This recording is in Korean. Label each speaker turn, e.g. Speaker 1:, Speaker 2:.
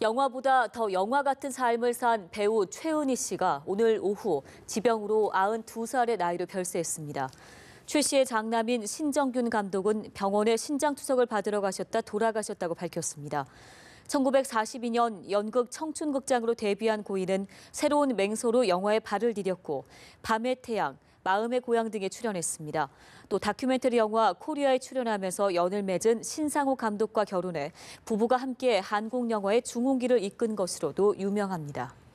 Speaker 1: 영화보다 더 영화 같은 삶을 산 배우 최은희 씨가 오늘 오후 지병으로 92살의 나이로 별세했습니다. 최 씨의 장남인 신정균 감독은 병원에 신장투석을 받으러 가셨다 돌아가셨다고 밝혔습니다. 1942년 연극 청춘극장으로 데뷔한 고인은 새로운 맹소로 영화에 발을 디뎠고 밤의 태양, 마음의 고향 등에 출연했습니다. 또 다큐멘터리 영화 코리아에 출연하면서 연을 맺은 신상호 감독과 결혼해 부부가 함께 한국 영화의 중흥기를 이끈 것으로도 유명합니다.